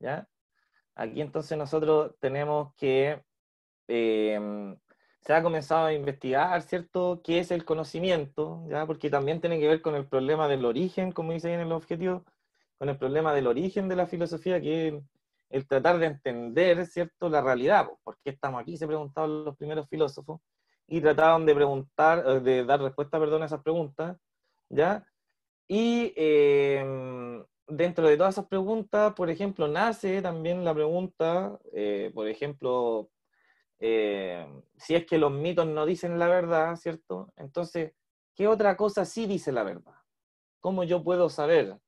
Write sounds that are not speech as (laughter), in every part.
¿ya? Aquí entonces nosotros tenemos que em, se ha comenzado a investigar, ¿cierto?, qué es el conocimiento, ¿ya? Porque también tiene que ver con el problema del origen, como dice ahí en el objetivo, con el problema del origen de la filosofía, que es el, tratar de entender, ¿cierto?, la realidad, ¿por qué estamos aquí? Se preguntaban los primeros filósofos y trataron de preguntar, eh, de dar respuesta, perdón, a esas preguntas, ¿ya? Y em, dentro de todas esas preguntas, por ejemplo, nace también la pregunta, eh, por ejemplo, eh, si es que los mitos no dicen la verdad, ¿cierto? Entonces, ¿qué otra cosa sí dice la verdad? ¿Cómo yo puedo saber,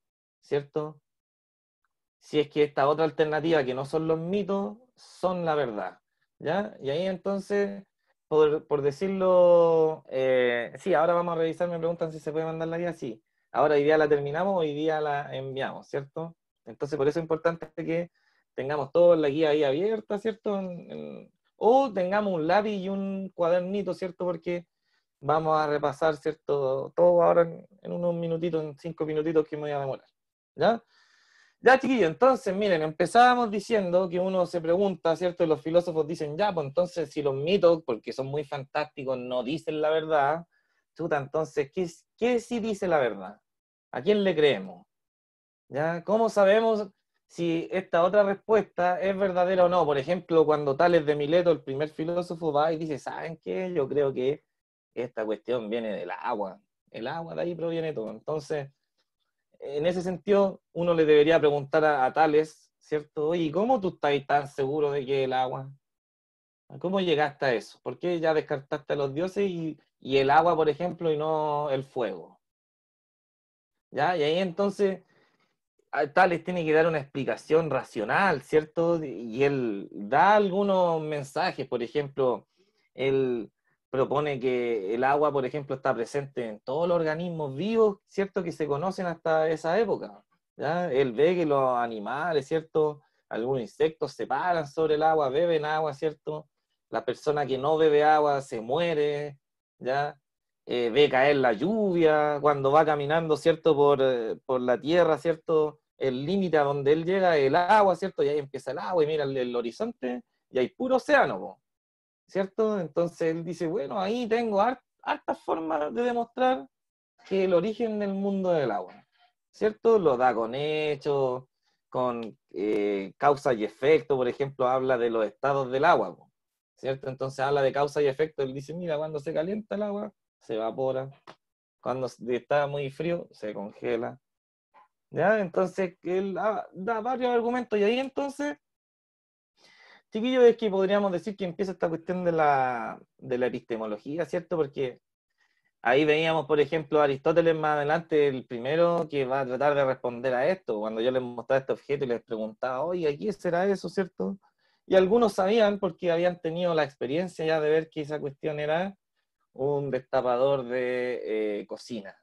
¿cierto? Si es que esta otra alternativa que no son los mitos, son la verdad, ¿ya? Y ahí entonces, por, decirlo, eh, sí, ahora vamos a revisar, mi preguntan si se puede mandar la guía, sí. Ahora hoy día la terminamos, hoy día la enviamos, ¿cierto? Entonces por eso es importante que tengamos toda la guía ahí abierta, ¿cierto? o tengamos un lápiz y un cuadernito, ¿cierto? Porque vamos a repasar, ¿cierto? Todo ahora en, unos minutitos, en cinco minutitos que me voy a demorar, ¿ya? Ya, chiquillos, entonces, miren, empezábamos diciendo que uno se pregunta, ¿cierto? Y los filósofos dicen, ya, pues entonces si los mitos, porque son muy fantásticos, no dicen la verdad, chuta, entonces, ¿qué, qué sí dice la verdad? ¿A quién le creemos? ¿Cómo sabemos si esta otra respuesta es verdadera o no? Por ejemplo, cuando Tales de Mileto, el primer filósofo, va y dice, ¿saben qué? Yo creo que esta cuestión viene del agua. El agua de ahí proviene todo. Entonces, en ese sentido, uno le debería preguntar a, Tales, ¿cierto? ¿Y cómo tú estás tan seguro de que el agua? ¿Cómo llegaste a eso? ¿Por qué ya descartaste a los dioses y el agua, por ejemplo, y no el fuego? ¿ya? Y ahí entonces Tales tiene que dar una explicación racional, ¿cierto? Y él da algunos mensajes, por ejemplo, él propone que el agua, por ejemplo, está presente en todos los organismos vivos, ¿cierto? Que se conocen hasta esa época, ¿ya? Él ve que los animales, ¿cierto? Algunos insectos se paran sobre el agua, beben agua, ¿cierto? La persona que no bebe agua se muere, ¿ya? Eh, ve caer la lluvia, cuando va caminando, ¿cierto? Por, eh, por la tierra, ¿cierto? El límite a donde él llega, el agua, ¿cierto? Y ahí empieza el agua y mira el, horizonte y hay puro océano, ¿cierto? Entonces él dice, bueno, ahí tengo hartas formas de demostrar que el origen del mundo el agua, ¿cierto? Lo da con hechos, con eh, causa y efecto, por ejemplo, habla de los estados del agua, ¿cierto? Entonces habla de causa y efecto, él dice, mira, cuando se calienta el agua, se evapora. Cuando está muy frío, se congela. ¿Ya? Entonces, él ah, da varios argumentos y ahí entonces, chiquillo es que podríamos decir que empieza esta cuestión de la, de la epistemología, ¿cierto? Porque ahí veíamos, por ejemplo, Aristóteles más adelante, el primero que va a tratar de responder a esto, cuando yo les mostraba este objeto y les preguntaba, oye, aquí será eso, cierto? Y algunos sabían porque habían tenido la experiencia ya de ver que esa cuestión era un destapador de eh, cocina,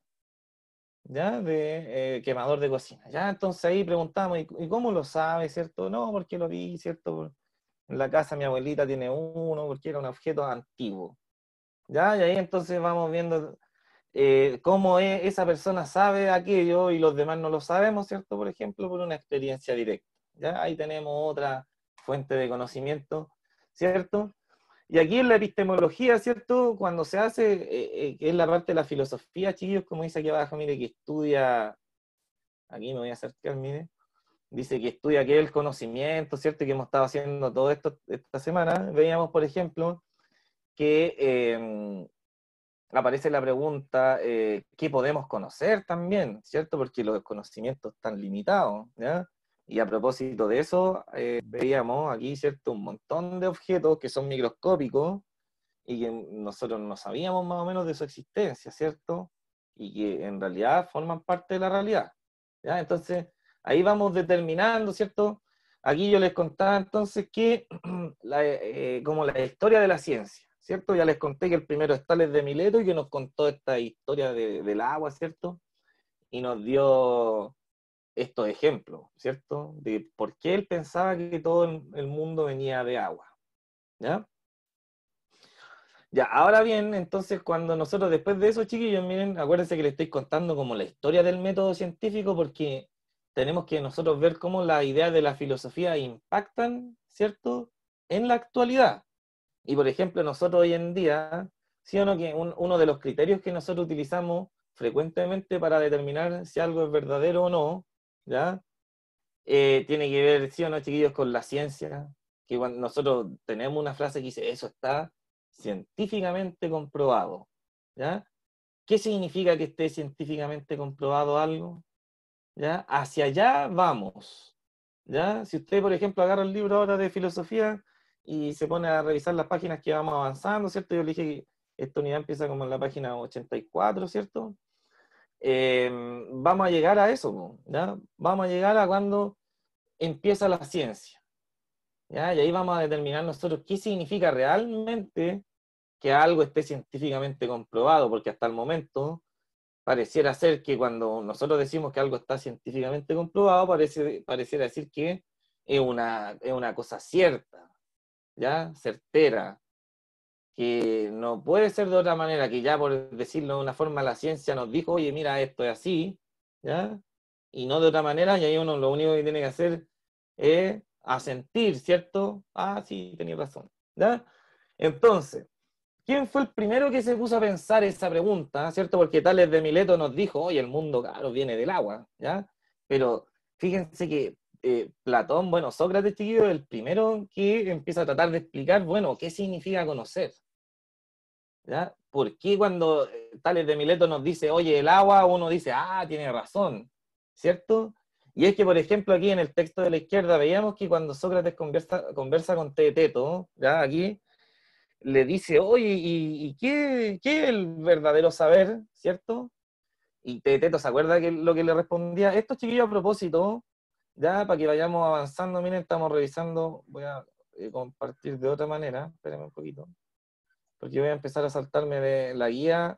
¿ya? De eh, quemador de cocina, ¿ya? Entonces ahí preguntamos, ¿y, cómo lo sabe, cierto? No, porque lo vi, ¿cierto? En la casa mi abuelita tiene uno, porque era un objeto antiguo, ¿ya? Y ahí entonces vamos viendo eh, cómo e, esa persona sabe aquello y los demás no lo sabemos, ¿cierto? Por ejemplo, por una experiencia directa, ¿ya? Ahí tenemos otra fuente de conocimiento, ¿cierto? Y aquí en la epistemología, ¿cierto? Cuando se hace, eh, eh, que es la parte de la filosofía, chiquillos, como dice aquí abajo, mire, que estudia, aquí me voy a acercar, mire, dice que estudia el conocimiento, ¿cierto? Que hemos estado haciendo todo esto esta semana. Veíamos, por ejemplo, que em, aparece la pregunta, eh, ¿qué podemos conocer también, ¿cierto? Porque los conocimientos están limitados, ¿ya? Y a propósito de eso, eh, veíamos aquí, ¿cierto? Un montón de objetos que son microscópicos y que nosotros no sabíamos más o menos de su existencia, ¿cierto? Y que en realidad forman parte de la realidad. ¿ya? Entonces, ahí vamos determinando, ¿cierto? Aquí yo les contaba entonces que, (clears throat) eh, como la historia de la ciencia, ¿cierto? Ya les conté que el primero es Tales de Mileto y que nos contó esta historia de, del agua, ¿cierto? Y nos dio estos ejemplos, ¿cierto? De por qué él pensaba que todo el mundo venía de agua. ¿Ya? Ya, ahora bien, entonces cuando nosotros después de eso, chiquillos, miren, acuérdense que les estoy contando como la historia del método científico porque tenemos que nosotros ver cómo las ideas de la filosofía impactan, ¿cierto?, en la actualidad. Y por ejemplo, nosotros hoy en día, sí o no, que uno de los criterios que nosotros utilizamos frecuentemente para determinar si algo es verdadero o no, ¿ya? Eh, tiene que ver, sí o no, chiquillos, con la ciencia, que cuando nosotros tenemos una frase que dice, eso está científicamente comprobado, ¿ya? ¿Qué significa que esté científicamente comprobado algo? ¿Ya? Hacia allá vamos, ¿ya? Si usted, por ejemplo, agarra el libro ahora de filosofía y se pone a revisar las páginas que vamos avanzando, ¿cierto? Yo le dije que esta unidad empieza como en la página 84, ¿cierto? Em, vamos a llegar a eso, ¿ya? Vamos a llegar a cuando empieza la ciencia. ¿ya? Y ahí vamos a determinar nosotros qué significa realmente que algo esté científicamente comprobado, porque hasta el momento pareciera ser que cuando nosotros decimos que algo está científicamente comprobado, parece, pareciera decir que es una, es una cosa cierta, ¿ya? Certera, que no puede ser de otra manera, que ya por decirlo de una forma la ciencia nos dijo, oye, mira, esto es así, ¿ya? Y no de otra manera, y ahí uno lo único que tiene que hacer es asentir, ¿cierto? Ah, sí, tenía razón, ¿ya? Entonces, ¿quién fue el primero que se puso a pensar esa pregunta, ¿cierto? Porque Tales de Mileto nos dijo, oye, el mundo, claro, viene del agua, ¿ya? Pero fíjense que eh, Platón, bueno, Sócrates, chiquillo, el primero que empieza a tratar de explicar, bueno, qué significa conocer, ¿ya? ¿Por qué cuando eh, Tales de Mileto nos dice, oye, el agua, uno dice, ah, tiene razón, ¿cierto? Y es que, por ejemplo, aquí en el texto de la izquierda veíamos que cuando Sócrates conversa, conversa con Teteto, ¿ya? Aquí, le dice, oye, ¿y, qué, es el verdadero saber? ¿Cierto? Y Teteto, ¿se acuerda que lo que le respondía? Esto, chiquillo, a propósito, ya para que vayamos avanzando, miren, estamos revisando, voy a eh, compartir de otra manera, espérenme un poquito porque voy a empezar a saltarme de la guía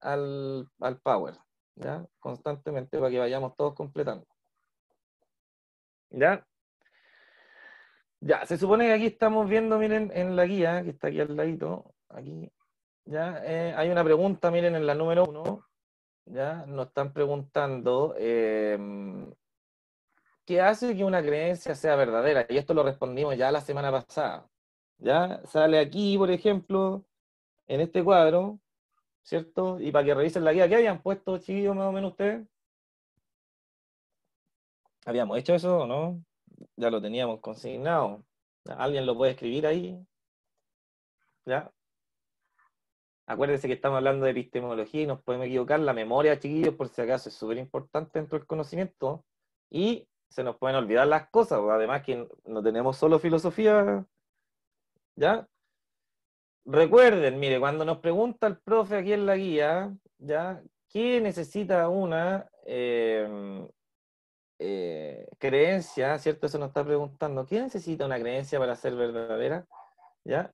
al, power, ¿ya? Constantemente para que vayamos todos completando. ¿Ya? Ya, se supone que aquí estamos viendo, miren, en la guía, que está aquí al ladito, aquí, ya, eh, hay una pregunta, miren, en la número uno, ya, nos están preguntando, em, ¿qué hace que una creencia sea verdadera? Y esto lo respondimos ya la semana pasada, ya, sale aquí, por ejemplo, en este cuadro, ¿cierto? Y para que revisen la guía, que habían puesto, chiquillos, más o menos ustedes? ¿Habíamos hecho eso o no? Ya lo teníamos consignado. ¿Alguien lo puede escribir ahí? ¿Ya? Acuérdense que estamos hablando de epistemología y nos podemos equivocar. La memoria, chiquillos, por si acaso, es súper importante dentro del conocimiento. Y se nos pueden olvidar las cosas. Pues, además que no tenemos solo filosofía, ¿ya? recuerden, mire, cuando nos pregunta el profe aquí en la guía, ¿ya? ¿Qué necesita una em, eh, creencia? ¿Cierto? Eso nos está preguntando. ¿Qué necesita una creencia para ser verdadera? ¿Ya?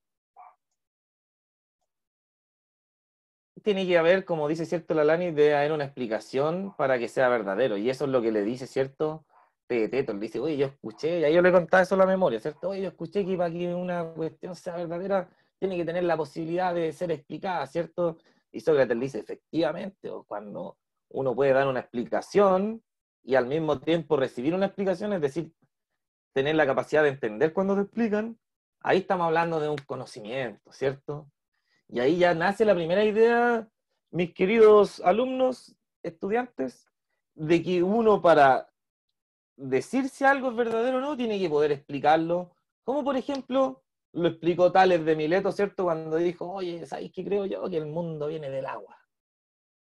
tiene que haber, como dice cierto la Lalani, de haber una explicación para que sea verdadero. Y eso es lo que le dice cierto Teto. Le dice, oye, yo escuché, ya yo le contaba eso a la memoria, ¿cierto? Oye, yo escuché que para que una cuestión sea verdadera tiene que tener la posibilidad de ser explicada, ¿cierto? Y Sócrates dice, efectivamente, o cuando uno puede dar una explicación y al mismo tiempo recibir una explicación, es decir, tener la capacidad de entender cuando te explican, ahí estamos hablando de un conocimiento, ¿cierto? Y ahí ya nace la primera idea, mis queridos alumnos, estudiantes, de que uno para decir si algo es verdadero o no tiene que poder explicarlo. Como por ejemplo, lo explicó Tales de Mileto, ¿cierto? Cuando dijo, oye, ¿sabéis qué creo yo? Que el mundo viene del agua.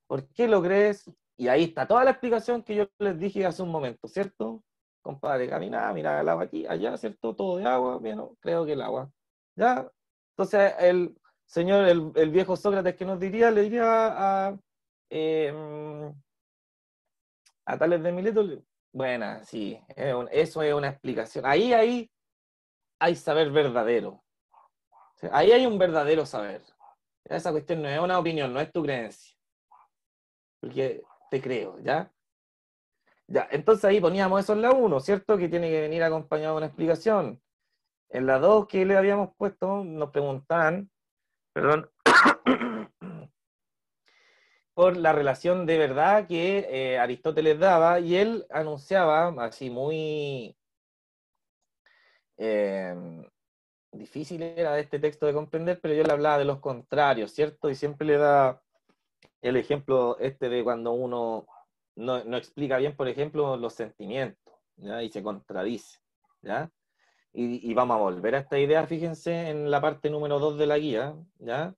¿Por qué lo crees? Y ahí está toda la explicación que yo les dije hace un momento, ¿cierto? Compadre, camina, mira, el agua aquí, allá, ¿cierto? Todo de agua, bien, creo que el agua. ¿Ya? Entonces, el señor, el, el viejo Sócrates que nos diría, le diría a, eh, a Tales de Mileto, bueno, sí, eso es una explicación. Ahí, ahí, hay saber verdadero. ahí hay un verdadero saber. Esa cuestión no es una opinión, no es tu creencia. Porque te creo, ¿ya? Ya, entonces ahí poníamos eso en la 1, ¿cierto? Que tiene que venir acompañado de una explicación. En la 2 que le habíamos puesto, nos preguntan, perdón, (coughs) por la relación de verdad que eh, Aristóteles daba y él anunciaba, así muy Em, difícil era este texto de comprender, pero yo le hablaba de los contrarios, ¿cierto? Y siempre le da el ejemplo este de cuando uno no, no explica bien, por ejemplo, los sentimientos, ¿ya? Y se contradice, ¿ya? Y, y, vamos a volver a esta idea, fíjense, en la parte número 2 de la guía, ¿ya?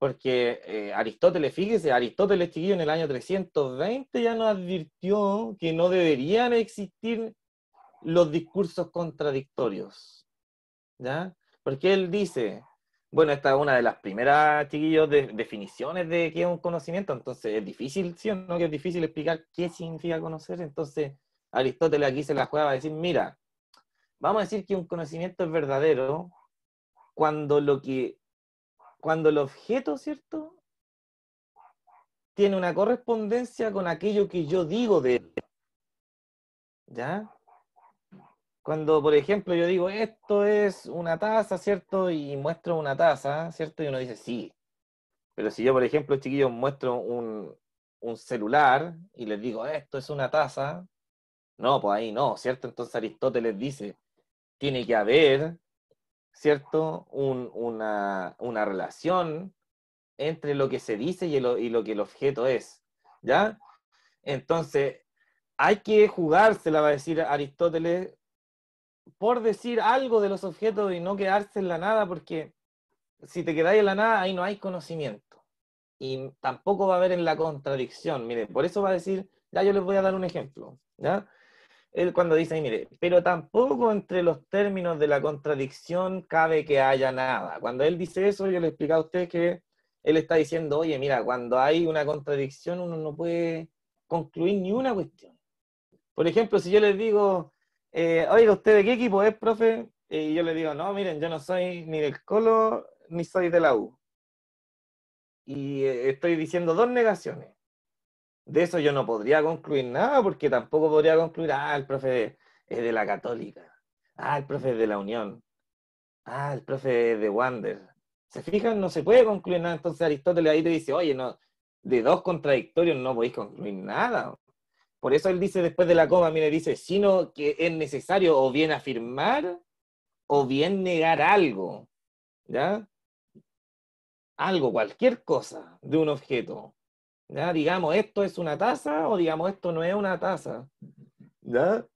Porque eh, Aristóteles, fíjese, Aristóteles, chiquillo, en el año 320 ya nos advirtió que no deberían existir los discursos contradictorios. ¿Ya? Porque él dice, bueno, esta es una de las primeras, chiquillos, definiciones de qué es un conocimiento, entonces es difícil, ¿sí o no? Que es difícil explicar qué significa conocer, entonces Aristóteles aquí se la juega a decir, mira, vamos a decir que un conocimiento es verdadero cuando lo que, cuando el objeto, ¿cierto? Tiene una correspondencia con aquello que yo digo de él. ¿Ya? Cuando, por ejemplo, yo digo, esto es una taza, ¿cierto? Y muestro una taza, ¿cierto? Y uno dice, sí. Pero si yo, por ejemplo, chiquillos, muestro un, celular y les digo, esto es una taza, no, pues ahí no, ¿cierto? Entonces Aristóteles dice, tiene que haber, ¿cierto? una, relación entre lo que se dice y, y lo que el objeto es, ¿ya? Entonces, hay que jugársela, va a decir Aristóteles, por decir algo de los objetos y no quedarse en la nada, porque si te quedáis en la nada, ahí no hay conocimiento. Y tampoco va a haber en la contradicción. Mire, por eso va a decir, ya yo les voy a dar un ejemplo. ¿ya? Él cuando dice, mire, pero tampoco entre los términos de la contradicción cabe que haya nada. Cuando él dice eso, yo le explico a ustedes que él está diciendo, oye, mira, cuando hay una contradicción uno no puede concluir ni una cuestión. Por ejemplo, si yo les digo, eh, oiga, ¿usted de qué equipo es, profe? Y yo le digo, no, miren, yo no soy ni del Colo ni soy de la U. Y eh, estoy diciendo dos negaciones. De eso yo no podría concluir nada, porque tampoco podría concluir, ah, el profe es de la Católica, ah, el profe es de la Unión, ah, el profe es de Wander. ¿Se fijan? No se puede concluir nada. Entonces Aristóteles ahí te dice, oye, no, de dos contradictorios no podéis concluir nada. Por eso él dice después de la coma, mire, dice, sino que es necesario o bien afirmar o bien negar algo, ¿ya? Algo, cualquier cosa de un objeto. ¿Ya? Digamos, esto es una taza o digamos, esto no es una taza. ¿Ya?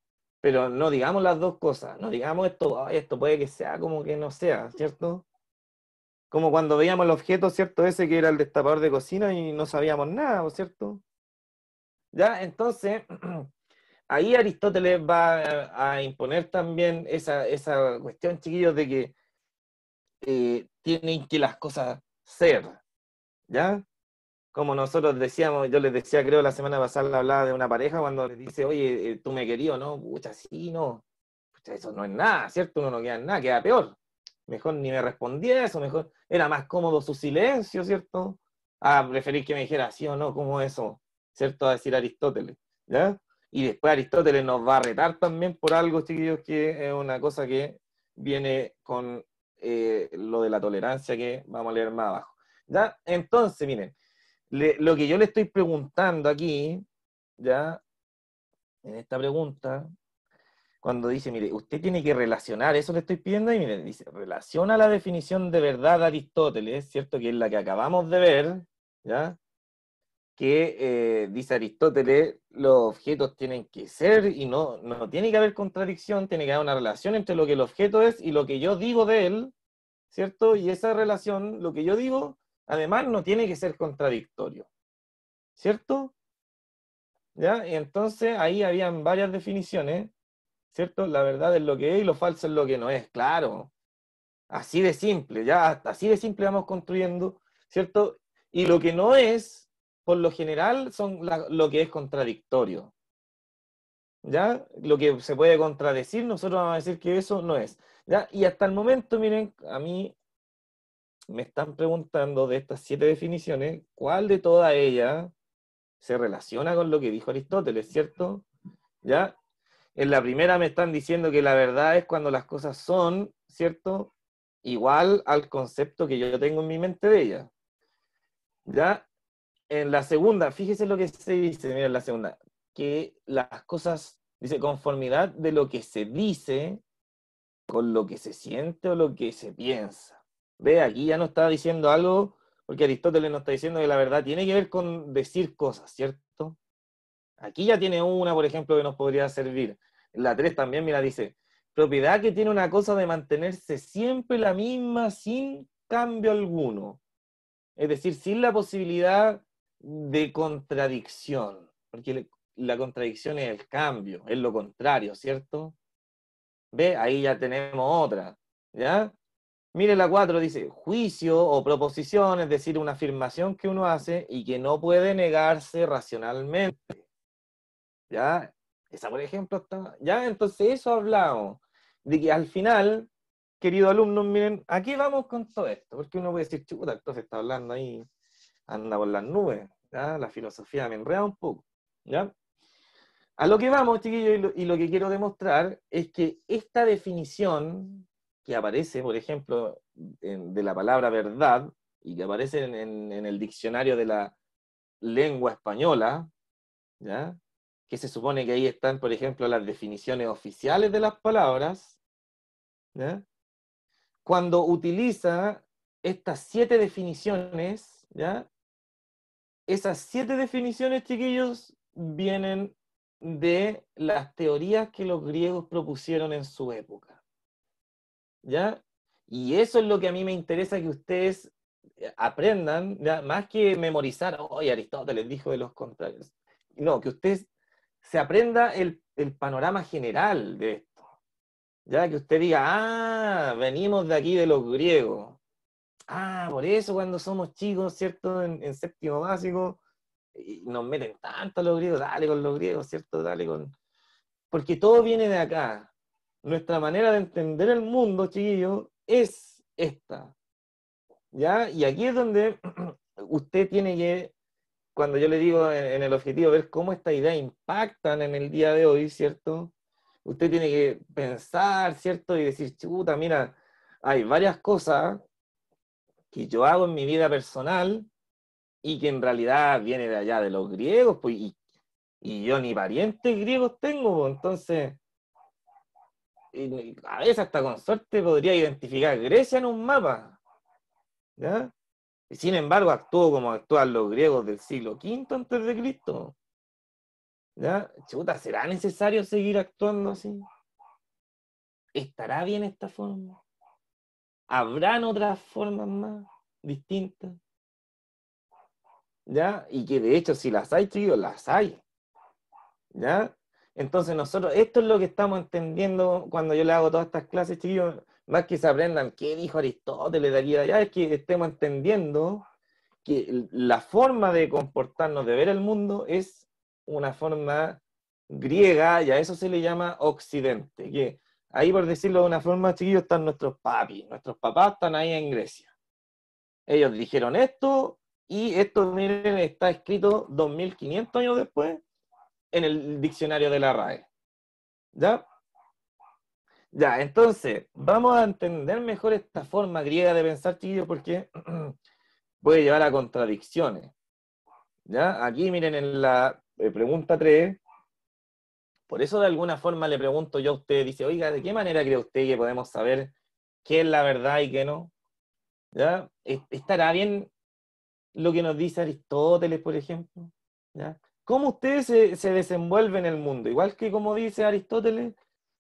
Pero no digamos las dos cosas, no digamos esto, esto puede que sea como que no sea, ¿cierto? Como cuando veíamos el objeto, ¿cierto? Ese que era el destapador de cocina y no sabíamos nada, ¿cierto? ¿Ya? Entonces, (clears throat) ahí Aristóteles va a, imponer también esa, esa, cuestión, chiquillos, de que eh, tienen que las cosas ser, ¿ya? Como nosotros decíamos, yo les decía, creo, la semana pasada hablaba de una pareja cuando les dice, oye, eh, tú me querías, ¿no? Pucha, sí, no. Pucha, eso no es nada, ¿cierto? Uno no queda nada, queda peor. Mejor ni me respondía eso, mejor era más cómodo su silencio, ¿cierto? A ah, preferir que me dijera sí o no, como eso ¿cierto? A decir Aristóteles, ¿ya? Y después Aristóteles nos va a retar también por algo, chiquillos, que es una cosa que viene con eh, lo de la tolerancia que vamos a leer más abajo. ¿ya? Entonces, miren, lo que yo le estoy preguntando aquí, ¿ya? En esta pregunta, cuando dice, mire, usted tiene que relacionar, eso le estoy pidiendo, y miren, dice, relaciona la definición de verdad de Aristóteles, ¿cierto? Que es la que acabamos de ver, ¿ya? que, eh, dice Aristóteles, los objetos tienen que ser y no, no tiene que haber contradicción, tiene que haber una relación entre lo que el objeto es y lo que yo digo de él, ¿cierto? Y esa relación, lo que yo digo, además no tiene que ser contradictorio, ¿cierto? ¿Ya? Y entonces ahí habían varias definiciones, ¿cierto? La verdad es lo que es y lo falso es lo que no es, claro. Así de simple, ya, así de simple vamos construyendo, ¿cierto? Y lo que no es, por lo general son lo que es contradictorio. ¿Ya? Lo que se puede contradecir, nosotros vamos a decir que eso no es. ¿Ya? Y hasta el momento, miren, a mí me están preguntando de estas siete definiciones, ¿cuál de todas ellas se relaciona con lo que dijo Aristóteles, ¿cierto? ¿Ya? En la primera me están diciendo que la verdad es cuando las cosas son, ¿cierto? Igual al concepto que yo tengo en mi mente de ellas. ¿Ya? en la segunda, fíjese lo que se dice, mira, en la segunda, que las cosas, dice, conformidad de lo que se dice con lo que se siente o lo que se piensa. Ve, aquí ya no está diciendo algo, porque Aristóteles nos está diciendo que la verdad tiene que ver con decir cosas, ¿cierto? Aquí ya tiene una, por ejemplo, que nos podría servir. La tres también, mira, dice, propiedad que tiene una cosa de mantenerse siempre la misma sin cambio alguno. Es decir, sin la posibilidad de contradicción, porque la contradicción es el cambio, es lo contrario, ¿cierto? ¿Ve? Ahí ya tenemos otra, ¿ya? Mire la 4, dice, juicio o proposición, es decir, una afirmación que uno hace y que no puede negarse racionalmente. ¿Ya? Esa, por ejemplo, está... ¿Ya? Entonces, eso hablamos, de que al final, querido alumno miren, aquí vamos con todo esto, porque uno puede decir, chuta, esto se está hablando ahí, anda por las nubes. La filosofía me enreda un poco, ¿ya? A lo que vamos, chiquillos, y lo, que quiero demostrar es que esta definición que aparece, por ejemplo, de la palabra verdad, y que aparece en, en, el diccionario de la lengua española, ¿ya? que se supone que ahí están, por ejemplo, las definiciones oficiales de las palabras, ¿ya? cuando utiliza estas siete definiciones, ¿ya? Esas siete definiciones, chiquillos, vienen de las teorías que los griegos propusieron en su época. ¿Ya? Y eso es lo que a mí me interesa que ustedes eh, aprendan, más que memorizar, hoy Aristóteles dijo de los contrarios. No, que ustedes se aprenda el, el, panorama general de esto. Ya que usted diga, ah, venimos de aquí de los griegos. Ah, por eso cuando somos chicos, ¿cierto? En, séptimo básico, y nos meten tanto los griegos, dale con los griegos, ¿cierto? Dale con... Porque todo viene de acá. Nuestra manera de entender el mundo, chiquillos, es esta. ¿Ya? Y aquí es donde (clears throat) usted tiene que, cuando yo le digo en, el objetivo, ver cómo esta idea impactan en el día de hoy, ¿cierto? Usted tiene que pensar, ¿cierto? Y decir, chuta, mira, hay varias cosas que yo hago en mi vida personal y que en realidad viene de allá de los griegos, pues, y, yo ni parientes griegos tengo, pues, entonces a veces hasta con suerte podría identificar Grecia en un mapa. ¿ya? Y sin embargo, actuó como actúan los griegos del siglo V antes de Cristo. ¿ya? Chuta, ¿será necesario seguir actuando así? ¿Estará bien esta forma? habrán otras formas más distintas. ¿Ya? Y que de hecho, si las hay, chicos, las hay. ¿Ya? Entonces nosotros, esto es lo que estamos entendiendo cuando yo le hago todas estas clases, chiquillos, más que se aprendan qué dijo Aristóteles de aquí allá, es que estemos entendiendo que la forma de comportarnos, de ver el mundo, es una forma griega, y a eso se le llama occidente, que ahí por decirlo de una forma, chiquillos, están nuestros papis, nuestros papás están ahí en Grecia. Ellos dijeron esto y esto, miren, está escrito 2500 años después en el diccionario de la RAE. ¿Ya? Ya, entonces, vamos a entender mejor esta forma griega de pensar, chiquillos, porque (clears throat) puede llevar a contradicciones. ¿Ya? Aquí, miren, en la eh, pregunta 3, por eso de alguna forma le pregunto yo a usted, dice, oiga, ¿de qué manera cree usted que podemos saber qué es la verdad y qué no? ¿Ya? ¿Estará bien lo que nos dice Aristóteles, por ejemplo? ¿Cómo usted se, se desenvuelve en el mundo? Igual que como dice Aristóteles,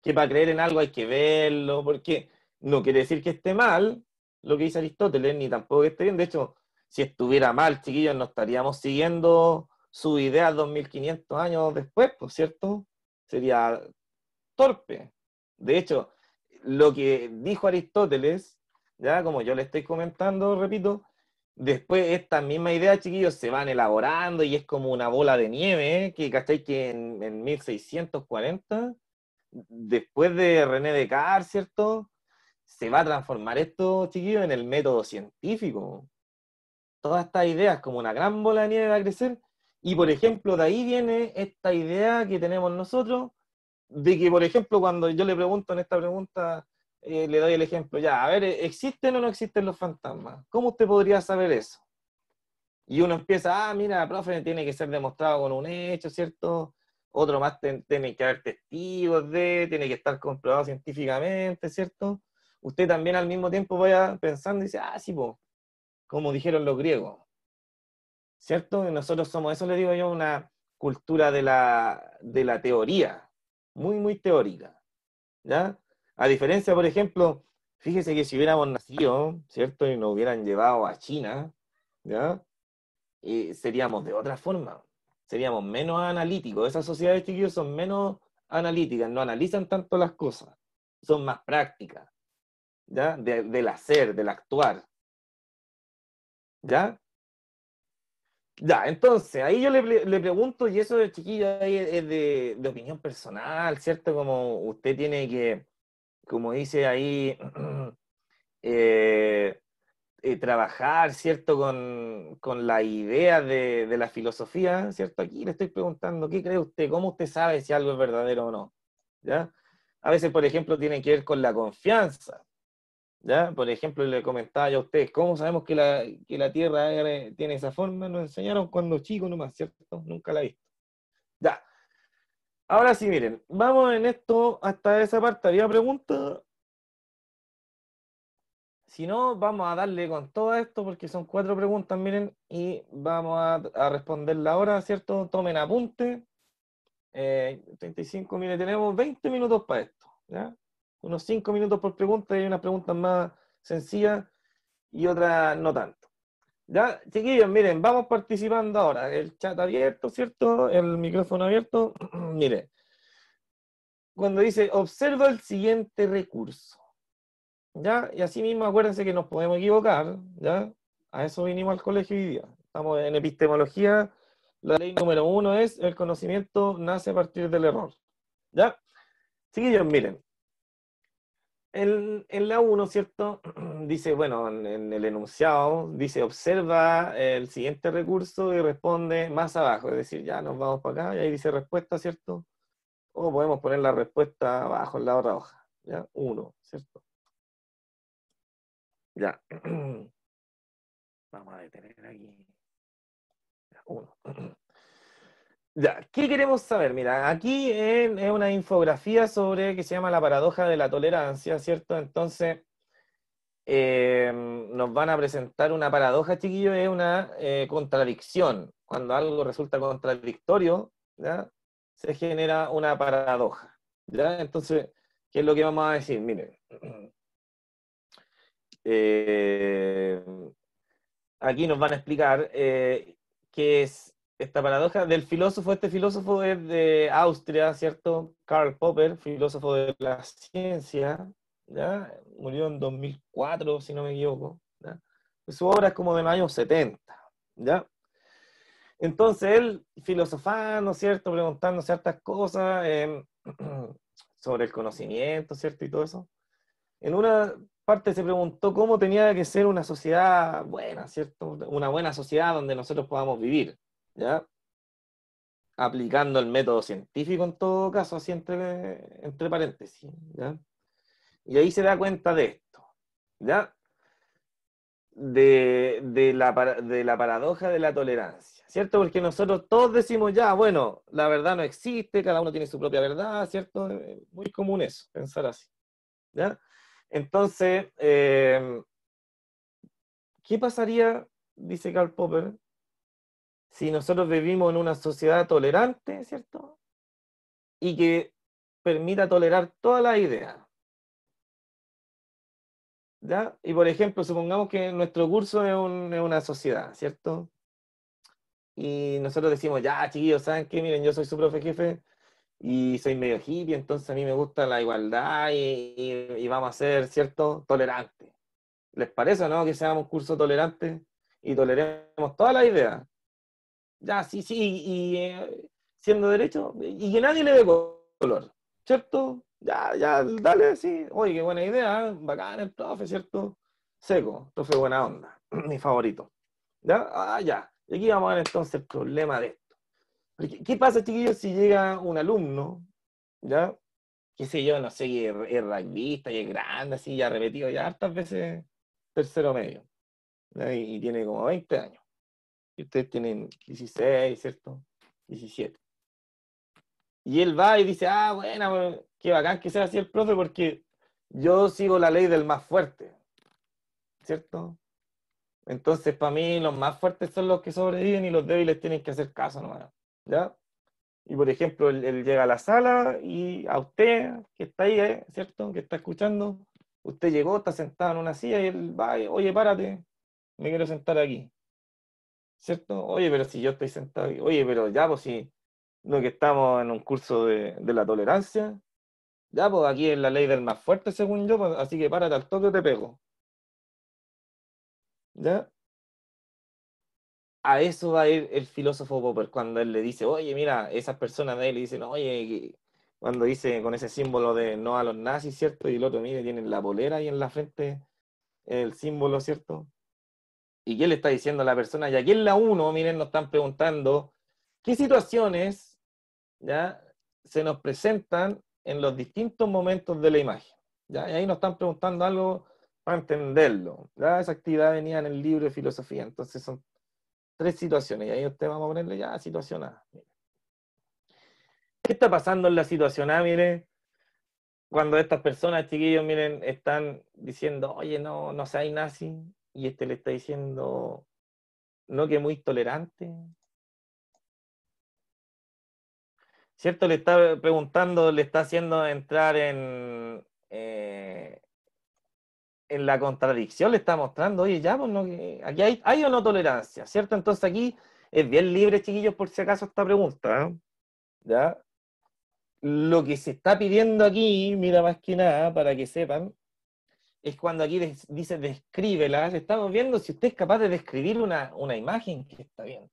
que para creer en algo hay que verlo, porque no quiere decir que esté mal lo que dice Aristóteles, ni tampoco que esté bien. De hecho, si estuviera mal, chiquillos, no estaríamos siguiendo su idea 2500 años después, por cierto sería torpe. De hecho, lo que dijo Aristóteles, ya como yo le estoy comentando, repito, después esta misma idea, chiquillos, se van elaborando y es como una bola de nieve, que Que en, 1640, después de René Descartes, ¿cierto? Se va a transformar esto, chiquillos, en el método científico. Todas estas ideas, como una gran bola de nieve, va a crecer y por ejemplo, de ahí viene esta idea que tenemos nosotros de que, por ejemplo, cuando yo le pregunto en esta pregunta, eh, le doy el ejemplo, ya, a ver, ¿existen o no existen los fantasmas? ¿Cómo usted podría saber eso? Y uno empieza, ah, mira, profe, tiene que ser demostrado con un hecho, ¿cierto? Otro más tiene que haber testigos de, tiene que estar comprobado científicamente, ¿cierto? Usted también al mismo tiempo vaya pensando y dice, ah, sí, pues, como dijeron los griegos, ¿cierto? nosotros somos, eso le digo yo, una cultura de la, teoría, muy, muy teórica, ¿ya? A diferencia, por ejemplo, fíjese que si hubiéramos nacido, ¿cierto? Y nos hubieran llevado a China, ¿ya? Eh, seríamos de otra forma, seríamos menos analíticos. Esas sociedades, chiquillos, son menos analíticas, no analizan tanto las cosas, son más prácticas, ¿ya? del hacer, del actuar, ¿ya? Ya, entonces, ahí yo le, pregunto, y eso, chiquillo, ahí es de, opinión personal, ¿cierto? Como usted tiene que, como dice ahí, (clears throat) eh, eh, trabajar, ¿cierto? Con, con la idea de, la filosofía, ¿cierto? Aquí le estoy preguntando, ¿qué cree usted? ¿Cómo usted sabe si algo es verdadero o no? ¿Ya? A veces, por ejemplo, tiene que ver con la confianza, ¿Ya? Por ejemplo, le comentaba yo a ustedes, ¿cómo sabemos que la, que la Tierra tiene esa forma? Nos enseñaron cuando chicos nomás, ¿cierto? Nunca la he visto. Ya. Ahora sí, miren, vamos en esto hasta esa parte. ¿Había preguntas? Si no, vamos a darle con todo esto porque son cuatro preguntas, miren, y vamos a, responderla ahora, ¿cierto? Tomen apunte. 35, eh, miren, tenemos 20 minutos para esto, ¿ya? unos cinco minutos por pregunta y una pregunta más sencilla y otra no tanto. Ya, chiquillos, miren, vamos participando ahora. El chat abierto, ¿cierto? El micrófono abierto. (clears throat) miren, cuando dice, observa el siguiente recurso. ¿Ya? Y así mismo acuérdense que nos podemos equivocar, ¿ya? A eso vinimos al colegio hoy día. Estamos en epistemología. La ley número uno es el conocimiento nace a partir del error. ¿Ya? Chiquillos, miren, en, la 1, ¿cierto? (clears throat) Dice, bueno, en, el enunciado, dice, observa el siguiente recurso y responde más abajo. Es decir, ya nos vamos para acá y ahí dice respuesta, ¿cierto? O podemos poner la respuesta abajo en la otra hoja. ¿Ya? 1, ¿cierto? Ya. (clears throat) Vamos a detener aquí. 1. (clears throat) ¿qué queremos saber? Mira, aquí es una infografía sobre que se llama la paradoja de la tolerancia, ¿cierto? Entonces, eh, nos van a presentar una paradoja, chiquillo, es una eh, contradicción. Cuando algo resulta contradictorio, se genera una paradoja. ¿ya? Entonces, ¿qué es lo que vamos a decir? Miren. (clears throat) Eh, aquí nos van a explicar qué es esta paradoja del filósofo, este filósofo es de Austria, ¿cierto? Karl Popper, filósofo de la ciencia, ¿ya? murió en 2004, si no me equivoco. ¿ya? Su obra es como de los 70. ¿ya? Entonces él filosofando, ¿cierto? Preguntando ciertas cosas em, (clears throat) sobre el conocimiento, ¿cierto? Y todo eso. En una parte se preguntó cómo tenía que ser una sociedad buena, ¿cierto? Una buena sociedad donde nosotros podamos vivir, ¿ya? Aplicando el método científico en todo caso, así entre, paréntesis, Y ahí se da cuenta de esto, ¿ya? De, de, la, paradoja de la tolerancia, ¿cierto? Porque nosotros todos decimos ya, bueno, la verdad no existe, cada uno tiene su propia verdad, ¿cierto? Muy común eso, pensar así, Entonces, eh, ¿qué pasaría, dice Karl Popper, si nosotros vivimos en una sociedad tolerante, ¿cierto? Y que permita tolerar todas las ideas. ¿Ya? Y por ejemplo, supongamos que nuestro curso es, una sociedad, ¿cierto? Y nosotros decimos, ya, chiquillos, ¿saben qué? Miren, yo soy su profe jefe y soy medio hippie, entonces a mí me gusta la igualdad y, y vamos a ser, ¿cierto? Tolerantes. ¿Les parece, no? Que seamos un curso tolerante y toleremos todas las ideas ya, sí, sí, y eh, siendo derecho, y que nadie le dé color, ¿cierto? Ya, ya, dale, sí, oye, qué buena idea, bacán el profe, ¿cierto? Seco, profe buena onda, (clears throat) mi favorito. ¿Ya? Ah, ya. Y aquí vamos a ver entonces el problema de esto. ¿Qué pasa, chiquillos, si llega un alumno, ¿ya? Qué sé yo, no sé, que es, racista, y es grande, así, ya repetido ya hartas veces tercero medio. y tiene como 20 años. Y ustedes tienen 16, ¿cierto? 17. Y él va y dice, ah, bueno, qué bacán que sea así el profe porque yo sigo la ley del más fuerte, ¿cierto? Entonces, para mí, los más fuertes son los que sobreviven y los débiles tienen que hacer caso nomás, ¿ya? Y, por ejemplo, él, llega a la sala y a usted, que está ahí, eh, ¿cierto? Que está escuchando, usted llegó, está sentado en una silla y él va, y, oye, párate, me quiero sentar aquí. ¿cierto? Oye, pero si yo estoy sentado oye, pero ya, pues si lo que estamos en un curso de, de la tolerancia, ya, pues aquí es la ley del más fuerte, según yo, pues, así que párate al toque, te pego. ¿Ya? A eso va a ir el filósofo Popper cuando él le dice, oye, mira, esas personas de él le dicen, oye, cuando dice con ese símbolo de no a los nazis, ¿cierto? Y el otro, mire, tiene la bolera ahí en la frente el símbolo, ¿cierto? ¿Y qué le está diciendo a la persona? Y aquí en la 1, miren, nos están preguntando qué situaciones ¿ya? se nos presentan en los distintos momentos de la imagen. ¿ya? Y ahí nos están preguntando algo para entenderlo. ¿ya? Esa actividad venía en el libro de filosofía, entonces son tres situaciones. Y ahí usted vamos a ponerle ya situación A. ¿Qué está pasando en la situación A? Miren, cuando estas personas, chiquillos, miren, están diciendo, oye, no, no hay nazi, y este le está diciendo, no que muy tolerante. ¿Cierto? Le está preguntando, le está haciendo entrar en, eh, en la contradicción, le está mostrando, oye, ya, pues no, aquí hay, hay o no tolerancia, ¿cierto? Entonces aquí es bien libre, chiquillos, por si acaso esta pregunta. ¿eh? ¿Ya? Lo que se está pidiendo aquí, mira más que nada, para que sepan, es cuando aquí dice descríbelas, estamos viendo si usted es capaz de describir una, una imagen que está viendo.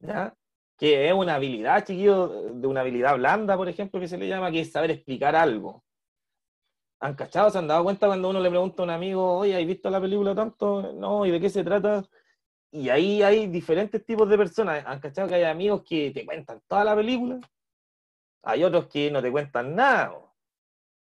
¿ya? Que es una habilidad, chiquillo, de una habilidad blanda, por ejemplo, que se le llama, que es saber explicar algo. ¿Han cachado? ¿Se han dado cuenta cuando uno le pregunta a un amigo, oye, ¿has visto la película tanto? No, ¿y de qué se trata? Y ahí hay diferentes tipos de personas. ¿Han cachado que hay amigos que te cuentan toda la película? Hay otros que no te cuentan nada.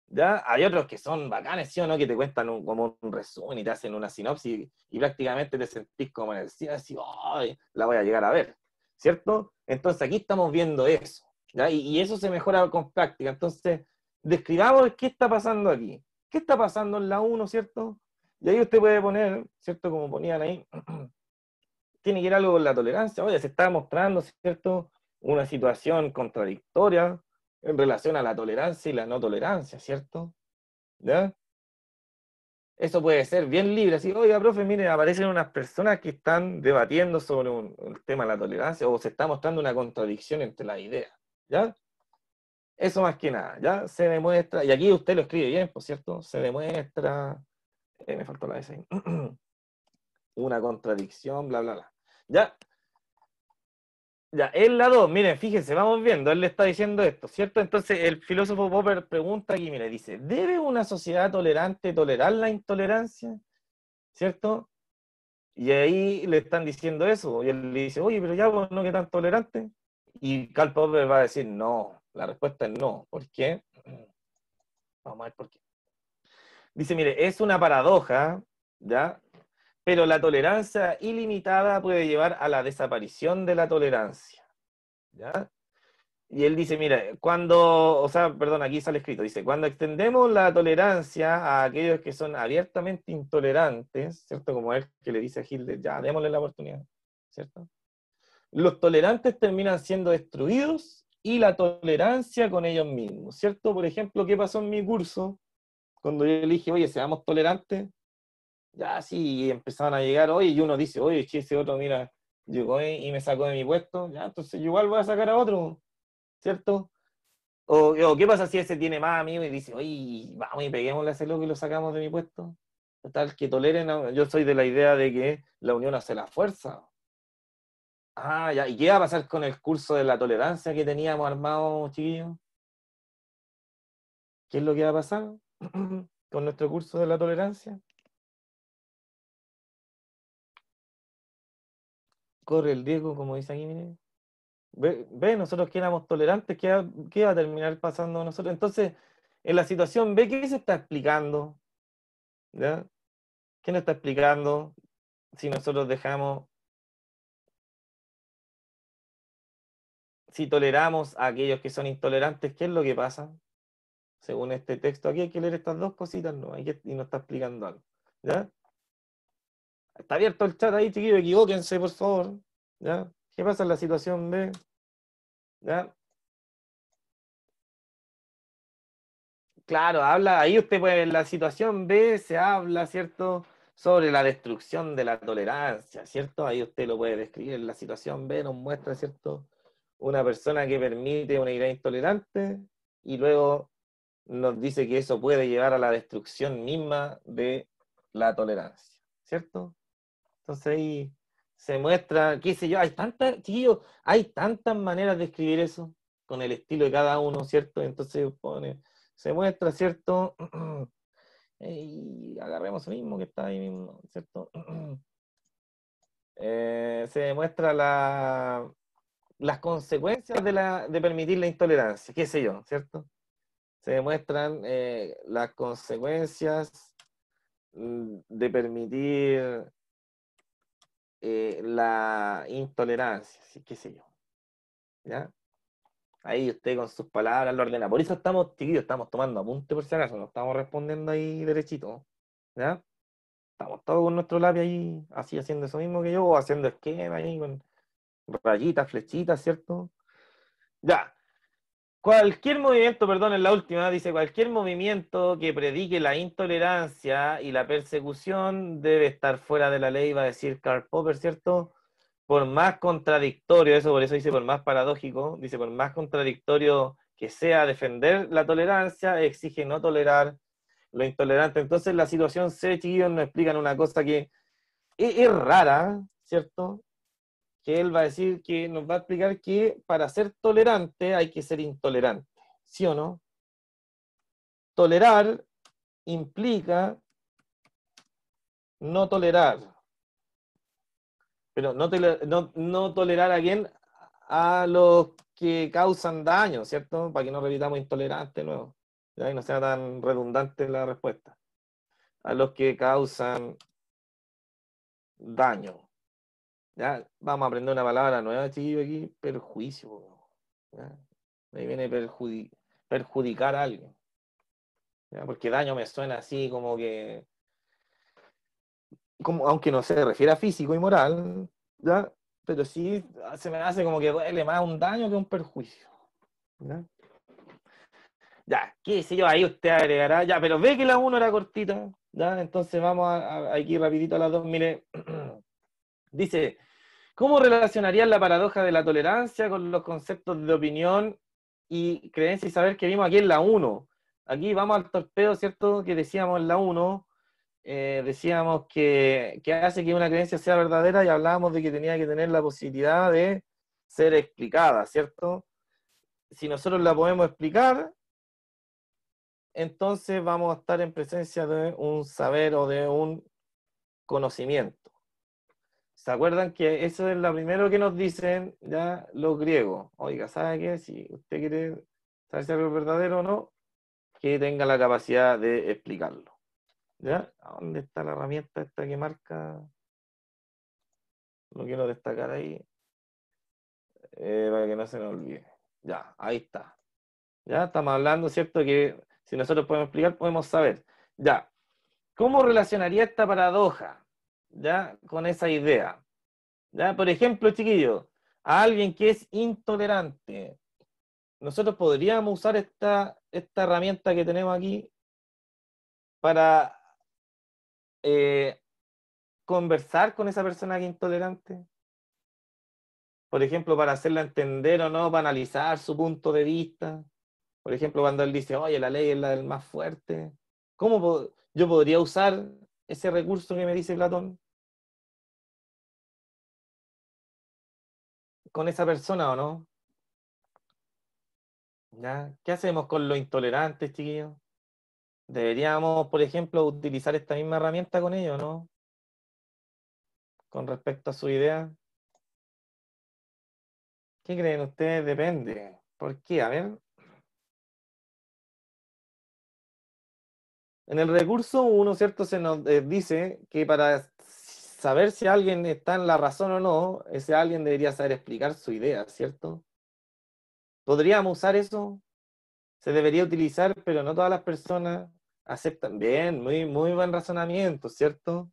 ¿Ya? Hay otros que son bacanes, ¿sí o no? Que te cuentan como un resumen y te hacen una sinopsis y, prácticamente te sentís como en el cine, así, ¡ay! La voy a llegar a ver, ¿cierto? Entonces aquí estamos viendo eso, ¿ya? Y, eso se mejora con práctica. Entonces, describamos qué está pasando aquí. ¿Qué está pasando en la 1, ¿cierto? Y ahí usted puede poner, ¿cierto? Como ponían ahí, (clears throat) tiene que ir algo con la tolerancia. Oye, se está mostrando, ¿cierto? Una situación contradictoria, en relación a la tolerancia y la no tolerancia, ¿cierto? ¿Ya? Eso puede ser bien libre, así, oiga, profe, miren, aparecen unas personas que están debatiendo sobre un, tema de la tolerancia o se está mostrando una contradicción entre las ideas, ¿ya? Eso más que nada, ¿ya? Se demuestra, y aquí usted lo escribe bien, por cierto, se demuestra, eh, me faltó la S, (clears throat) una contradicción, bla, bla, bla, ¿ya? Ya, el lado, miren, fíjense, vamos viendo, él le está diciendo esto, ¿cierto? Entonces el filósofo Popper pregunta aquí, mire, dice, ¿debe una sociedad tolerante tolerar la intolerancia? ¿Cierto? Y ahí le están diciendo eso, y él le dice, oye, pero ya vos pues, no que tan tolerante. Y Karl Popper va a decir, no, la respuesta es no. ¿Por qué? Vamos a ver por qué. Dice, mire, es una paradoja, ¿ya? Pero la tolerancia ilimitada puede llevar a la desaparición de la tolerancia. ¿ya? Y él dice, mira, cuando, o sea, perdón, aquí sale escrito, dice, cuando extendemos la tolerancia a aquellos que son abiertamente intolerantes, ¿cierto? Como él que le dice a Hitler, ya, démosle la oportunidad, ¿cierto? Los tolerantes terminan siendo destruidos y la tolerancia con ellos mismos, ¿cierto? Por ejemplo, ¿qué pasó en mi curso? Cuando yo le dije, oye, seamos tolerantes, ya sí empezaron a llegar, oye, y uno dice, oye, chiste ese otro, mira, llegó y me sacó de mi puesto, ya, entonces yo igual voy a sacar a otro, ¿cierto? O, qué pasa si ese tiene más amigos y dice, oye, vamos y peguémosle a ese loco y lo sacamos de mi puesto. Tal que toleren, yo soy de la idea de que la unión hace la fuerza. Ah, ya, ¿y qué va a pasar con el curso de la tolerancia que teníamos armado, chiquillos? ¿Qué es lo que va a pasar (clears throat) con nuestro curso de la tolerancia? corre el riesgo, como dice aquí, mire. Ve, nosotros que éramos tolerantes, ¿qué, ¿qué, va a terminar pasando nosotros? Entonces, en la situación, ve qué se está explicando. ¿Ya? ¿Qué nos está explicando si nosotros dejamos si toleramos a aquellos que son intolerantes, ¿qué es lo que pasa? Según este texto, aquí hay que leer estas dos cositas, no, hay y nos está explicando algo. ¿ya? Está abierto el chat ahí, chiquillos, equivóquense, por favor. ¿Ya? ¿Qué pasa en la situación B? ¿Ya? Claro, habla, ahí usted puede ver la situación B, se habla, ¿cierto? Sobre la destrucción de la tolerancia, ¿cierto? Ahí usted lo puede describir. en La situación B nos muestra, ¿cierto? Una persona que permite una idea intolerante y luego nos dice que eso puede llevar a la destrucción misma de la tolerancia, ¿cierto? Entonces ahí se muestra, qué sé yo, hay tantas, tío, hay tantas maneras de escribir eso, con el estilo de cada uno, ¿cierto? Entonces pone, se muestra, ¿cierto? (clears throat) y agarremos el mismo que está ahí mismo, ¿cierto? (clears throat) Eh, se muestra la, las consecuencias de, la, de permitir la intolerancia, qué sé yo, ¿cierto? Se demuestran eh, las consecuencias mm, de permitir eh, la intolerancia, sí, qué sé yo. ¿Ya? Ahí usted con sus palabras lo ordena. Por eso estamos, chiquillos, estamos tomando apunte por si acaso, no estamos respondiendo ahí derechito. ¿Ya? Estamos todos con nuestro lápiz ahí, así haciendo eso mismo que yo, haciendo esquema ahí con rayitas, flechitas, ¿cierto? Ya. Cualquier movimiento, perdón, en la última, dice, cualquier movimiento que predique la intolerancia y la persecución debe estar fuera de la ley, va a decir Karl Popper, ¿cierto? Por más contradictorio, eso por eso dice, por más paradójico, dice, por más contradictorio que sea defender la tolerancia, exige no tolerar lo intolerante. Entonces la situación C, chiquillos, nos explican una cosa que e-, es rara, ¿cierto? que él va a decir que nos va a explicar que para ser tolerante hay que ser intolerante, ¿sí o no? Tolerar implica no tolerar, pero no, tolerar, no, tolerar a alguien a los que causan daño, ¿cierto? Para que no repitamos intolerante luego, y no sea tan redundante la respuesta. A los que causan daño. Ya, vamos a aprender una palabra nueva, chiquillo, aquí, perjuicio. ¿ya? Ahí viene perjudicar a alguien. Porque daño me suena así como que, como, aunque no se refiera a físico y moral, ¿ya? pero sí se me hace como que duele más un daño que un perjuicio. ¿ya? qué sé yo, ahí usted agregará, ya, pero ve que la 1 era cortita, ya, entonces vamos a, aquí rapidito a las dos, mire, (clears throat) dice, ¿Cómo relacionarías la paradoja de la tolerancia con los conceptos de opinión y creencia y saber que vimos aquí en la 1? Aquí vamos al torpedo, ¿cierto? Que decíamos en la 1, eh, decíamos que, hace que una creencia sea verdadera y hablábamos de que tenía que tener la posibilidad de ser explicada, ¿cierto? Si nosotros la podemos explicar, entonces vamos a estar en presencia de un saber o de un conocimiento. ¿Se acuerdan que eso es lo primero que nos dicen ya los griegos? Oiga, ¿sabe qué? Si usted quiere saber si algo es verdadero o no, que tenga la capacidad de explicarlo. ¿Ya? ¿Dónde está la herramienta esta que marca? Lo quiero destacar ahí eh, para que no se nos olvide. Ya, ahí está. Ya estamos hablando, ¿cierto? Que si nosotros podemos explicar, podemos saber. Ya, ¿cómo relacionaría esta paradoja? ¿ya? Con esa idea. ¿ya? Por ejemplo, chiquillo, a alguien que es intolerante, nosotros podríamos usar esta, esta herramienta que tenemos aquí para eh, conversar con esa persona que es intolerante. Por ejemplo, para hacerla entender o no, para analizar su punto de vista. Por ejemplo, cuando él dice, oye, la ley es la del más fuerte. ¿Cómo yo podría usar ese recurso que me dice Platón? con esa persona o no? ¿Ya? ¿Qué hacemos con los intolerantes, chiquillos? ¿Deberíamos, por ejemplo, utilizar esta misma herramienta con ellos, no? Con respecto a su idea. ¿Qué creen ustedes? Depende. ¿Por qué? A ver. En el recurso uno, ¿cierto? Se nos eh, dice que para saber si alguien está en la razón o no, ese alguien debería saber explicar su idea, ¿cierto? ¿Podríamos usar eso? Se debería utilizar, pero no todas las personas aceptan. Bien, muy, muy buen razonamiento, ¿cierto?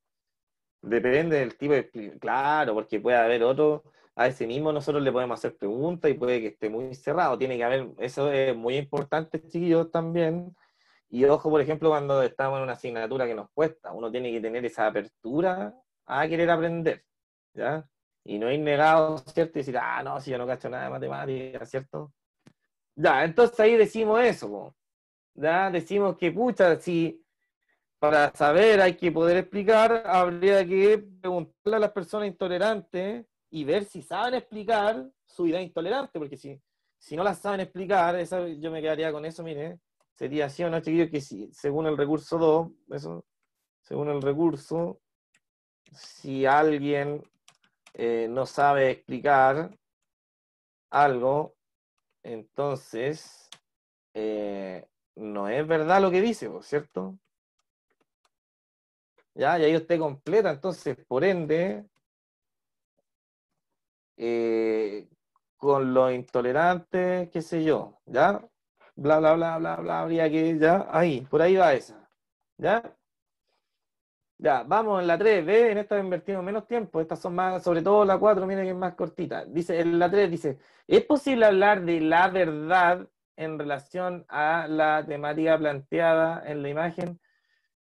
Depende del tipo de... Claro, porque puede haber otro, a ese mismo nosotros le podemos hacer preguntas y puede que esté muy cerrado. Tiene que haber, eso es muy importante, chiquillos, también. Y ojo, por ejemplo, cuando estamos en una asignatura que nos cuesta, uno tiene que tener esa apertura a querer aprender, ¿ya? Y no ir negado, ¿cierto? Y decir, ah, no, si yo no cacho nada de matemáticas, ¿cierto? Ya, entonces ahí decimos eso, ¿ya? Decimos que, pucha, si para saber hay que poder explicar, habría que preguntarle a las personas intolerantes y ver si saben explicar su idea intolerante, porque si, si no la saben explicar, esa, yo me quedaría con eso, mire, sería así o no, chiquillo, que si, según el recurso 2, eso, según el recurso, si alguien eh, no sabe explicar algo, entonces eh, no es verdad lo que dice, ¿cierto? ¿Ya? Y ahí usted completa, entonces, por ende, eh, con los intolerantes, qué sé yo, ¿ya? Bla, bla, bla, bla, bla, habría que, ya, ahí, por ahí va esa, ¿ya? Ya, vamos en la 3, ve, en esta invertimos menos tiempo, estas son más, sobre todo la 4, miren que es más cortita. Dice, en la 3 dice, ¿es posible hablar de la verdad en relación a la temática planteada en la imagen?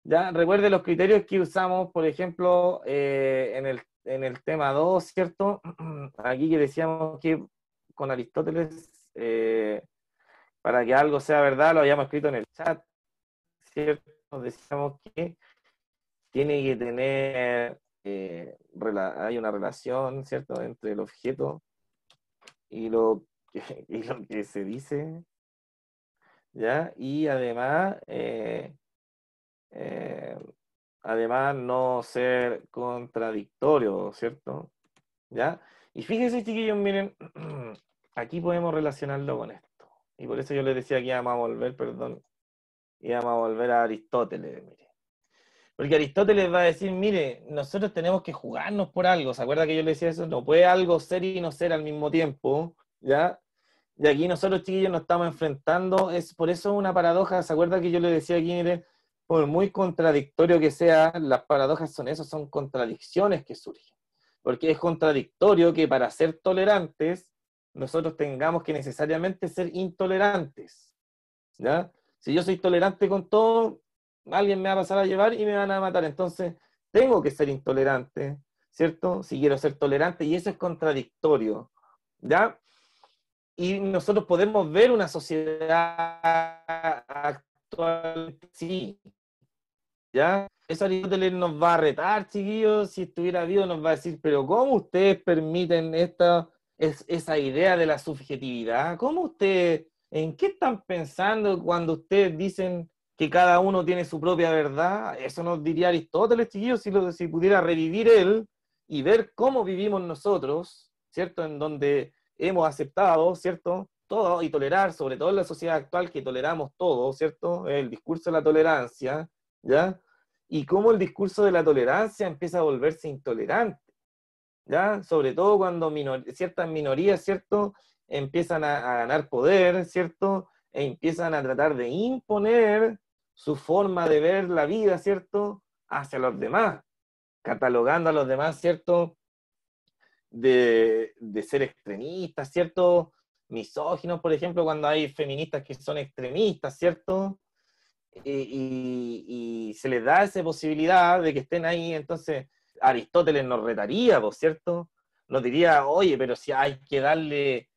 Ya, recuerde los criterios que usamos, por ejemplo, eh, en, el, tema 2, ¿cierto? (clears throat) Aquí que decíamos que con Aristóteles, eh, para que algo sea verdad, lo habíamos escrito en el chat, ¿cierto? Decíamos que tiene que tener, eh, hay una relación, ¿cierto?, entre el objeto y lo que, (laughs) lo que se dice, ¿ya? Y además, eh, eh, además no ser contradictorio, ¿cierto? ¿Ya? Y fíjense, chiquillos, miren, (clears throat) aquí podemos relacionarlo con esto. Y por eso yo les decía que íbamos a volver, perdón, íbamos a volver a Aristóteles, miren. Porque Aristóteles va a decir, mire, nosotros tenemos que jugarnos por algo. ¿Se acuerda que yo le decía eso? No puede algo ser y no ser al mismo tiempo, ¿ya? Y aquí nosotros, chiquillos, nos estamos enfrentando. Es, por eso una paradoja. ¿Se acuerda que yo le decía aquí, mire, por muy contradictorio que sea, las paradojas son eso, son contradicciones que surgen. Porque es contradictorio que para ser tolerantes, nosotros tengamos que necesariamente ser intolerantes, ¿ya? Si yo soy tolerante con todo, alguien me va a pasar a llevar y me van a matar. Entonces, tengo que ser intolerante, ¿cierto? Si quiero ser tolerante, y eso es contradictorio, ¿ya? Y nosotros podemos ver una sociedad actual, sí, ¿ya? Eso nos va a retar, chiquillos, si estuviera vivo nos va a decir, pero ¿cómo ustedes permiten esta, esa idea de la subjetividad? ¿Cómo ustedes, en qué están pensando cuando ustedes dicen que cada uno tiene su propia verdad, eso nos diría Aristóteles, chiquillos, si, lo, si pudiera revivir él y ver cómo vivimos nosotros, ¿cierto? En donde hemos aceptado, ¿cierto? Todo y tolerar, sobre todo en la sociedad actual que toleramos todo, ¿cierto? El discurso de la tolerancia, ¿ya? Y cómo el discurso de la tolerancia empieza a volverse intolerante, ¿ya? Sobre todo cuando ciertas minorías, ¿cierto? Empiezan a, a ganar poder, ¿cierto? E empiezan a tratar de imponer su forma de ver la vida, ¿cierto? Hacia los demás, catalogando a los demás, ¿cierto? De, ser extremistas, ¿cierto? Misóginos, por ejemplo, cuando hay feministas que son extremistas, ¿cierto? Y, se les da esa posibilidad de que estén ahí, entonces Aristóteles nos retaría, cierto? Nos diría, oye, pero si hay que darle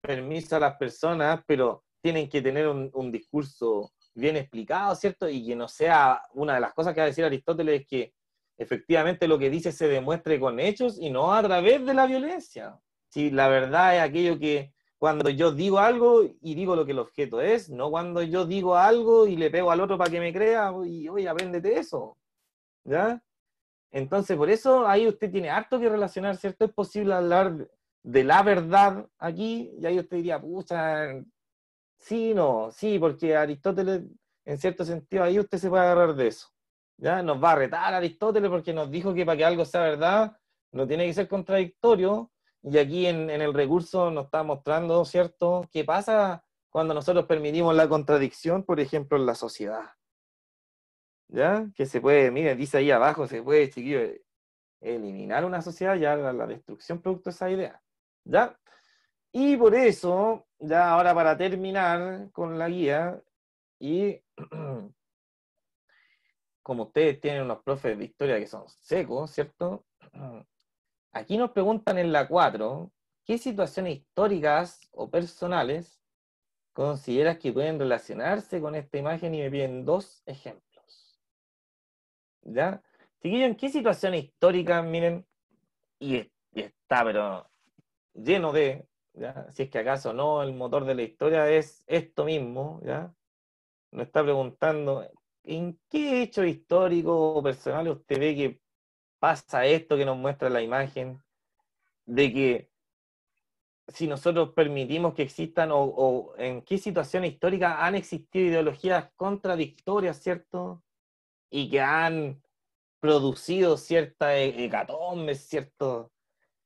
permiso a las personas, pero tienen que tener un discurso bien explicado, ¿cierto? Y que no sea una de las cosas que va a decir Aristóteles que efectivamente lo que dice se demuestre con hechos y no a través de la violencia. Si la verdad es aquello que cuando yo digo algo y digo lo que el objeto es, no cuando yo digo algo y le pego al otro para que me crea y oye, apréndete eso. ¿Ya? Entonces, por eso ahí usted tiene harto que relacionar, ¿cierto? Es posible hablar de la verdad aquí y ahí usted diría, pucha, Sí, no, sí, porque Aristóteles, en cierto sentido, ahí usted se puede agarrar de eso. ¿ya? Nos va a retar Aristóteles porque nos dijo que para que algo sea verdad no tiene que ser contradictorio. Y aquí en, el recurso nos está mostrando, ¿cierto?, qué pasa cuando nosotros permitimos la contradicción, por ejemplo, en la sociedad. ¿Ya? Que se puede, miren, dice ahí abajo, se puede, chiquillo, eliminar una sociedad, ya la destrucción producto de esa idea. ¿Ya? Y por eso, ya ahora para terminar con la guía, y (clears throat) como ustedes tienen unos profes de historia que son secos, ¿cierto? (clears throat) Aquí nos preguntan en la 4, ¿qué situaciones históricas o personales consideras que pueden relacionarse con esta imagen? Y me piden dos ejemplos. ¿Ya? Chiquillos, ¿en qué situaciones históricas, miren? y está, pero lleno de si es que acaso no, el motor de la historia es esto mismo, ¿ya? nos está preguntando, ¿en qué hecho histórico o personal usted ve que pasa esto que nos muestra la imagen de que si nosotros permitimos que existan o, en qué situaciones históricas han existido ideologías contradictorias, ¿cierto? Y que han producido ciertas hecatombes, cierto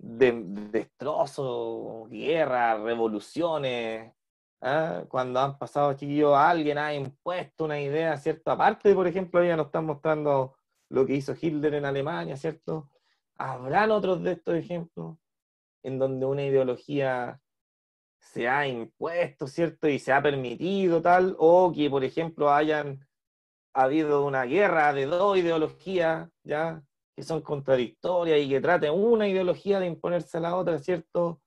de, destrozos, guerras, revoluciones, ¿ah? cuando han pasado chiquillos, alguien ha impuesto una idea, ¿cierto? Aparte, por ejemplo, ya nos están mostrando lo que hizo Hitler en Alemania, ¿cierto? ¿Habrán otros de estos ejemplos en donde una ideología se ha impuesto, ¿cierto? Y se ha permitido tal, o que, por ejemplo, hayan habido una guerra de dos ideologías, ¿ya? que son contradictorias y que traten una ideología de imponerse a la otra, ¿cierto?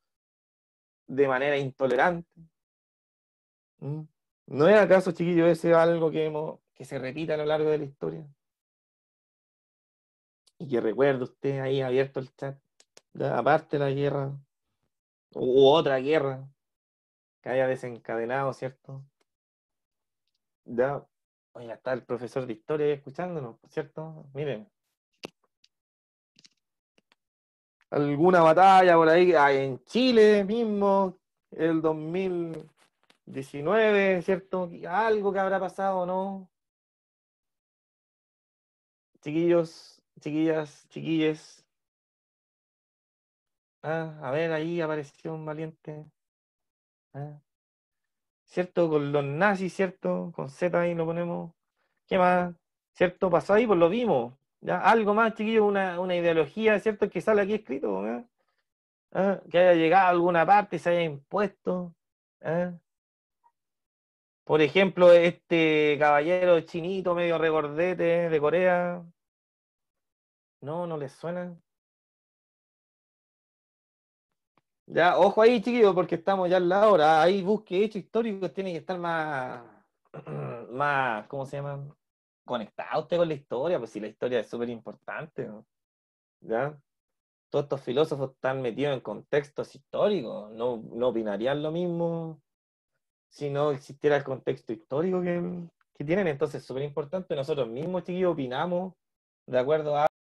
De manera intolerante. ¿Mm? ¿No es acaso, chiquillo, ese algo que, hemos, que se repita a lo largo de la historia? Y que recuerde usted ahí abierto el chat, aparte la guerra, u otra guerra que haya desencadenado, ¿cierto? Ya, oiga, está el profesor de historia ahí escuchándonos, ¿cierto? Miren, alguna batalla por ahí, en Chile mismo, el 2019, ¿cierto? Algo que habrá pasado, ¿no? Chiquillos, chiquillas, chiquilles. Ah, a ver, ahí apareció un valiente. Ah. ¿Cierto? Con los nazis, ¿cierto? Con Z ahí lo ponemos. ¿Qué más? ¿Cierto? Pasó ahí, pues lo vimos. Algo más, chiquillos, una, una, ideología, ¿cierto? Que sale aquí escrito, ¿eh? ¿Ah? Que haya llegado a alguna parte, se haya impuesto. ¿eh? Por ejemplo, este caballero chinito, medio recordete ¿eh? de Corea. No, no les suena. Ya, ojo ahí, chiquillos, porque estamos ya en la hora. Ahí busque hechos históricos, tiene que estar más, (clears throat) más, ¿cómo se llama? conectado usted con la historia, pues si la historia es súper importante, ¿ya? Todos estos filósofos están metidos en contextos históricos, no, no opinarían lo mismo si no existiera el contexto histórico que, que tienen, entonces es súper importante, nosotros mismos, chiquillos, opinamos de acuerdo a